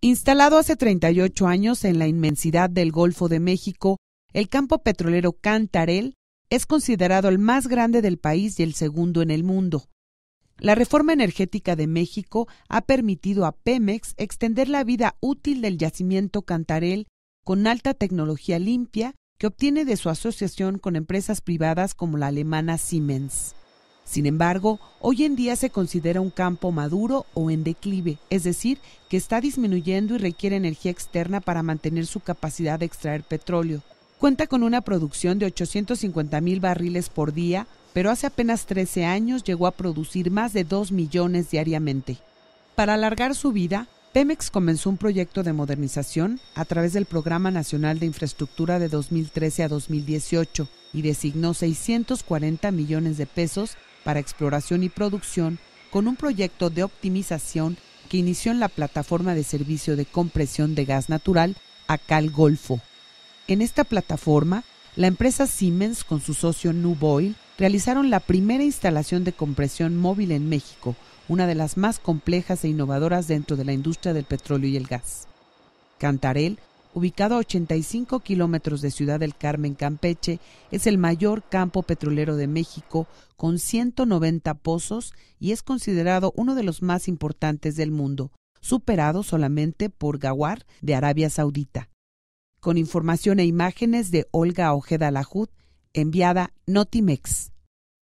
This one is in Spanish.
Instalado hace 38 años en la inmensidad del Golfo de México, el campo petrolero Cantarell es considerado el más grande del país y el segundo en el mundo. La reforma energética de México ha permitido a Pemex extender la vida útil del yacimiento Cantarell con alta tecnología limpia que obtiene de su asociación con empresas privadas como la alemana Siemens. Sin embargo, hoy en día se considera un campo maduro o en declive, es decir, que está disminuyendo y requiere energía externa para mantener su capacidad de extraer petróleo. Cuenta con una producción de 850 mil barriles por día, pero hace apenas 13 años llegó a producir más de 2 millones diariamente. Para alargar su vida, Pemex comenzó un proyecto de modernización a través del Programa Nacional de Infraestructura de 2013 a 2018 y designó 640 millones de pesos para exploración y producción con un proyecto de optimización que inició en la plataforma de servicio de compresión de gas natural Acal Golfo. En esta plataforma, la empresa Siemens con su socio Nuboil realizaron la primera instalación de compresión móvil en México, una de las más complejas e innovadoras dentro de la industria del petróleo y el gas. Cantarel ubicado a 85 kilómetros de Ciudad del Carmen, Campeche, es el mayor campo petrolero de México, con 190 pozos y es considerado uno de los más importantes del mundo, superado solamente por Gawar de Arabia Saudita. Con información e imágenes de Olga Ojeda Lajud, enviada Notimex.